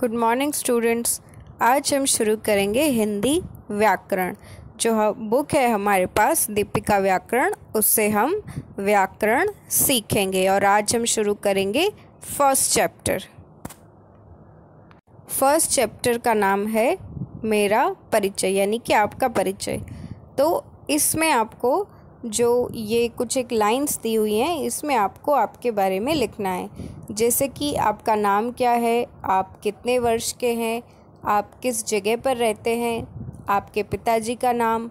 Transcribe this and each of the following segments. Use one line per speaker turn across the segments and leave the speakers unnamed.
good morning students आज हम शुरू करेंगे हिंदी व्याकरण जो हम बुक है हमारे पास दीपिका व्याकरण उससे हम व्याकरण सीखेंगे और आज हम शुरू करेंगे फर्स्ट चैप्टर फर्स्ट चैप्टर का नाम है मेरा परिचय यानी कि आपका परिचय तो इसमें आपको जो ये कुछ एक लाइंस दी हुई हैं इसमें आपको आपके बारे में लिखना है जैसे कि आपका नाम क्या है आप कितने वर्ष के हैं आप किस जगह पर रहते हैं आपके पिताजी का नाम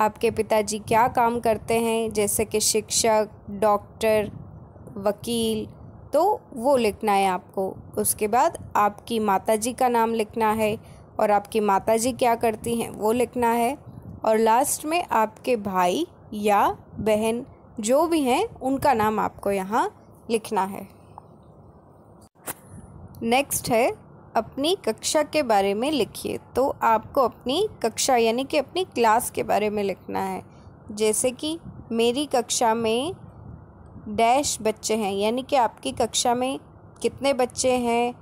आपके पिताजी क्या काम करते हैं जैसे कि शिक्षक डॉक्टर वकील तो वो लिखना है आपको उसके बाद आपकी माताजी का नाम लिखना है और आपकी माताजी क्या करती हैं वो लिखना है और लास्ट में आपके भाई या बहन जो भी हैं उनका नाम आपको यहाँ लिखना है नेक्स्ट है अपनी कक्षा के बारे में लिखिए तो आपको अपनी कक्षा यानी कि अपनी क्लास के बारे में लिखना है जैसे कि मेरी कक्षा में डैश बच्चे हैं यानी कि आपकी कक्षा में कितने बच्चे हैं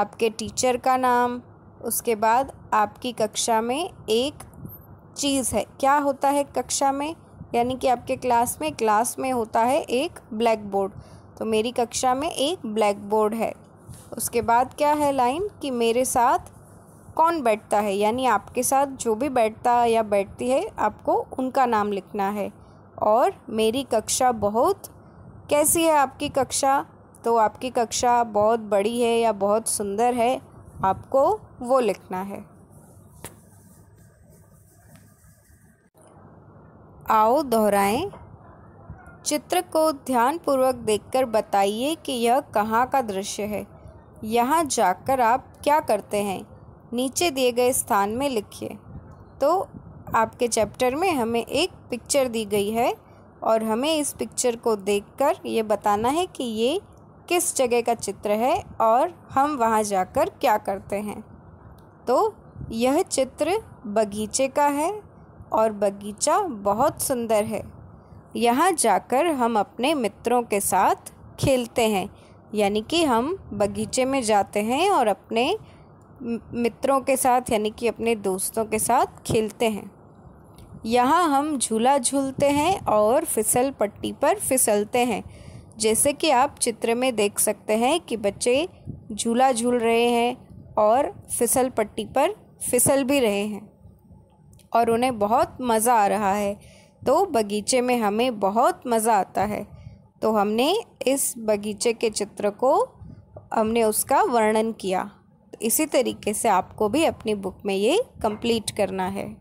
आपके टीचर का नाम उसके बाद आपकी कक्षा में एक चीज़ है क्या होता है कक्षा में यानी कि आपके क्लास में क्लास में होता है एक ब्लैक बोर्ड तो मेरी कक्षा में एक ब्लैक बोर्ड है उसके बाद क्या है लाइन कि मेरे साथ कौन बैठता है यानी आपके साथ जो भी बैठता या बैठती है आपको उनका नाम लिखना है और मेरी कक्षा बहुत कैसी है आपकी कक्षा तो आपकी कक्षा बहुत बड़ी है या बहुत सुंदर है आपको वो लिखना है आओ दोहराएं चित्र को ध्यानपूर्वक देखकर बताइए कि यह कहाँ का दृश्य है यहाँ जाकर आप क्या करते हैं नीचे दिए गए स्थान में लिखिए तो आपके चैप्टर में हमें एक पिक्चर दी गई है और हमें इस पिक्चर को देखकर ये बताना है कि ये किस जगह का चित्र है और हम वहाँ जाकर क्या करते हैं तो यह चित्र बगीचे का है और बगीचा बहुत सुंदर है यहाँ जाकर हम अपने मित्रों के साथ खेलते हैं यानी कि हम बगीचे में जाते हैं और अपने मित्रों के साथ यानी कि अपने दोस्तों के साथ खेलते हैं यहाँ हम झूला झूलते हैं और फिसल पट्टी पर फिसलते हैं जैसे कि आप चित्र में देख सकते हैं कि बच्चे झूला झूल रहे हैं और फिसल पट्टी पर फिसल भी रहे हैं और उन्हें बहुत मज़ा आ रहा है तो बगीचे में हमें बहुत मज़ा आता है तो हमने इस बगीचे के चित्र को हमने उसका वर्णन किया तो इसी तरीके से आपको भी अपनी बुक में ये कंप्लीट करना है